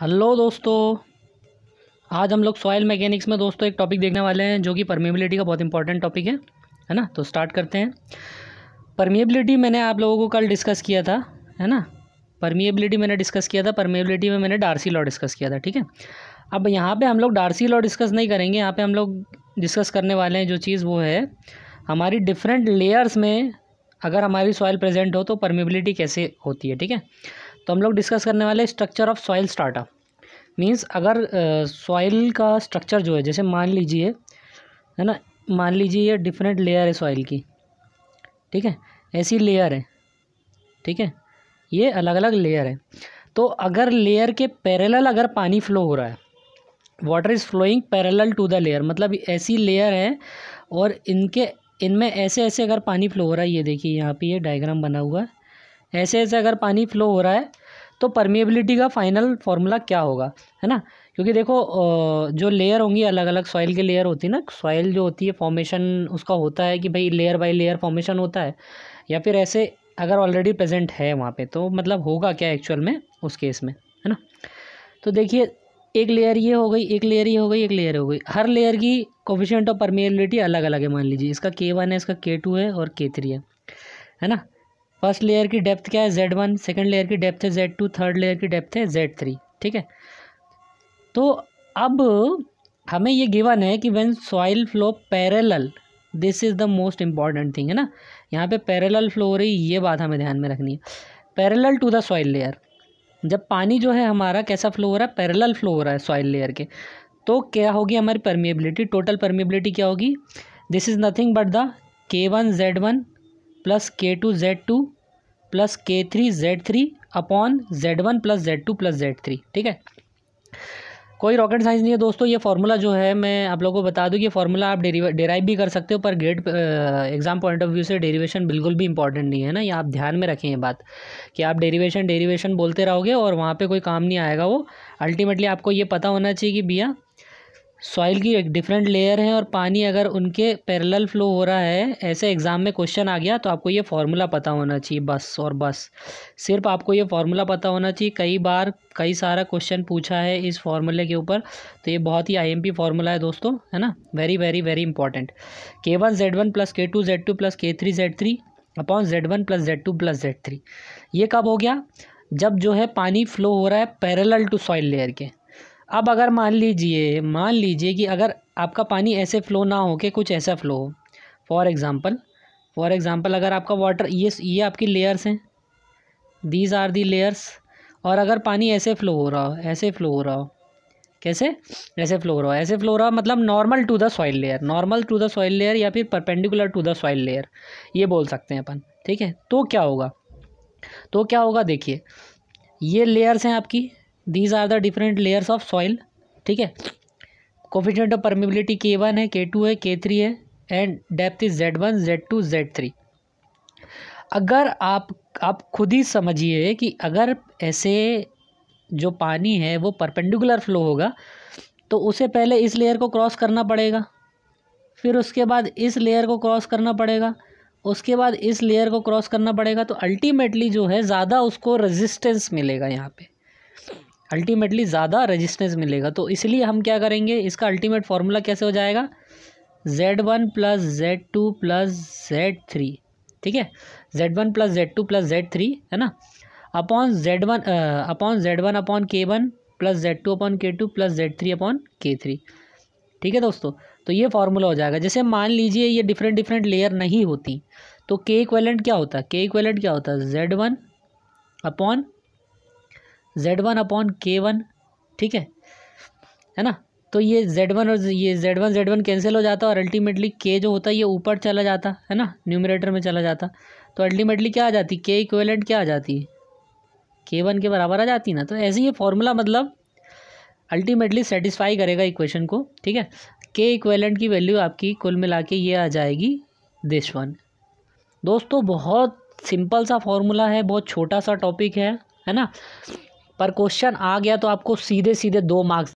hello दोस्तों आज हम लोग सॉयल मैकेनिक्स में दोस्तों एक टॉपिक देखने वाले हैं जो कि परमेबिलिटी का बहुत इंपॉर्टेंट टॉपिक है है ना तो स्टार्ट करते हैं परमेबिलिटी मैंने आप लोगों को कल डिस्कस किया था है ना परमिएबिलिटी मैंने डिस्कस किया था परमेबिलिटी में मैंने डारसी लॉ डिस्कस किया था ठीक है अब यहाँ पर हम लोग डारसी लॉ डिस्कस नहीं करेंगे यहाँ पर हम लोग डिस्कस करने वाले हैं जो चीज़ वो है हमारी डिफरेंट लेयर्स में अगर हमारी सॉइल प्रेजेंट हो तो परमेबिलिटी कैसे होती है ठीक है तो हम लोग डिस्कस करने वाले structure of soil startup means अगर सॉइल का स्ट्रक्चर जो है जैसे मान लीजिए है ना मान लीजिए ये डिफरेंट लेयर है सॉइल की ठीक है ऐसी लेयर है ठीक है ये अलग अलग लेयर है तो अगर लेयर के पैरेलल अगर पानी फ्लो हो रहा है water is flowing parallel to the layer मतलब ऐसी लेयर है और इनके इनमें ऐसे ऐसे अगर पानी फ्लो हो रहा है ये देखिए यहाँ पे ये डायग्राम बना हुआ है ऐसे ऐसे अगर पानी फ्लो हो रहा है तो परमिएबिलिटी का फाइनल फार्मूला क्या होगा है ना क्योंकि देखो जो लेयर होंगी अलग अलग सॉइल की लेयर होती है ना सॉइल जो होती है फॉर्मेशन उसका होता है कि भाई लेयर बाय लेयर फॉर्मेशन होता है या फिर ऐसे अगर ऑलरेडी प्रेजेंट है वहाँ पे तो मतलब होगा क्या एक्चुअल में उस केस में है ना तो देखिए एक लेयर ये हो गई एक लेयर ये हो गई एक लेयर हो गई हर लेयर की कोफिशेंट ऑफ परमिएबिलिटी अलग अलग है मान लीजिए इसका के वन है इसका के टू है और के थ्री है है ना फर्स्ट लेयर की डेप्थ क्या है जेड वन सेकेंड लेयर की डेप्थ है जेड टू थर्ड लेयर की डेप्थ है जेड थ्री ठीक है तो अब हमें ये गिवन है कि when soil flow parallel this is the most important thing है ना यहाँ पे पैरेलल फ्लो हो रही ये बात हमें ध्यान में रखनी है parallel to the soil layer जब पानी जो है हमारा कैसा फ्लो हो रहा है पैरेलल फ्लो हो रहा है सॉइल लेयर के तो क्या होगी हमारी परमिएबिलिटी टोटल परमिएबिलिटी क्या होगी this is nothing but the K one Z one plus K two Z two plus K three Z three upon Z one plus Z two plus Z three ठीक है कोई rocket science नहीं है दोस्तों ये formula जो है मैं आप लोगों को बता दूं कि फार्मूला आप डेराइव भी कर सकते हो पर GATE exam point of view से डेरिवेशन बिल्कुल भी इंपॉर्टेंट नहीं है ना ये आप ध्यान में रखें ये बात कि आप डेरिवेशन डेरिवेशन बोलते रहोगे और वहाँ पे कोई काम नहीं आएगा वो अल्टीमेटली आपको ये पता होना चाहिए कि भैया सॉइल की एक डिफरेंट लेयर है और पानी अगर उनके पैरेलल फ्लो हो रहा है ऐसे एग्ज़ाम में क्वेश्चन आ गया तो आपको ये फार्मूला पता होना चाहिए बस और बस सिर्फ आपको ये फार्मूला पता होना चाहिए कई बार कई सारा क्वेश्चन पूछा है इस फार्मूले के ऊपर तो ये बहुत ही आईएमपी फार्मूला है दोस्तों है ना very very very important K one Z one plus K two Z two plus K three Z three upon Z one plus Z two plus Z three ये कब हो गया जब जो है पानी फ्लो हो रहा है पैरेलल टू सॉइल लेयर के अब अगर मान लीजिए मान लीजिए कि अगर आपका पानी ऐसे फ़्लो ना हो के कुछ ऐसा फ़्लो हो फॉर एग्ज़ाम्पल फॉर एग्ज़ाम्पल अगर आपका वाटर ये ये आपकी लेयर्स हैं दीज आर दी लेयर्स और अगर पानी ऐसे फ़्लो हो रहा हो ऐसे फ़्लो हो रहा हो कैसे ऐसे फ्लो हो रहा हो ऐसे फ्लो हो रहा मतलब normal to the soil layer normal to the soil layer या फिर perpendicular to the soil layer ये बोल सकते हैं अपन ठीक है तो क्या होगा तो क्या होगा देखिए ये लेयर्स हैं आपकी these are the different layers of soil ठीक है coefficient of permeability K one है के टू है के थ्री है and depth is Z one Z two Z three अगर आप आप खुद ही समझिए कि अगर ऐसे जो पानी है वो परपेंडिकुलर फ्लो होगा तो उसे पहले इस लेयर को क्रॉस करना पड़ेगा फिर उसके बाद इस लेयर को क्रॉस करना पड़ेगा उसके बाद इस लेयर को क्रॉस करना पड़ेगा तो अल्टीमेटली जो है ज़्यादा उसको रेजिस्टेंस मिलेगा यहाँ पे अल्टीमेटली ज़्यादा रजिस्टेंस मिलेगा तो इसलिए हम क्या करेंगे इसका अल्टीमेट फार्मूला कैसे हो जाएगा Z one plus Z two plus Z three ठीक है Z one plus Z two plus Z three है ना upon Z one upon Z one upon K one plus Z two upon K two plus Z three upon K three ठीक है दोस्तों तो ये formula हो जाएगा जैसे मान लीजिए ये डिफरेंट डिफरेंट लेयर नहीं होती तो के इक्वेलेंट क्या होता है के इक्वेलेंट क्या होता है Z one upon Z one upon K one ठीक है है ना तो ये जेड वन और ये Z one Z one cancel हो जाता और अल्टीमेटली के जो होता है ये ऊपर चला जाता है ना न्यूमरेटर में चला जाता तो अल्टीमेटली क्या आ जाती के इक्वेलेंट क्या आ जाती है के वन के बराबर आ जाती ना तो ऐसे ये फॉर्मूला मतलब अल्टीमेटली सेटिस्फाई करेगा इक्वेशन को ठीक है के इक्वेलेंट की वैल्यू आपकी कुल मिला के ये आ जाएगी दिस वन दोस्तों बहुत सिंपल सा फॉर्मूला है बहुत छोटा सा टॉपिक है है ना पर क्वेश्चन आ गया तो आपको सीधे सीधे दो मार्क्स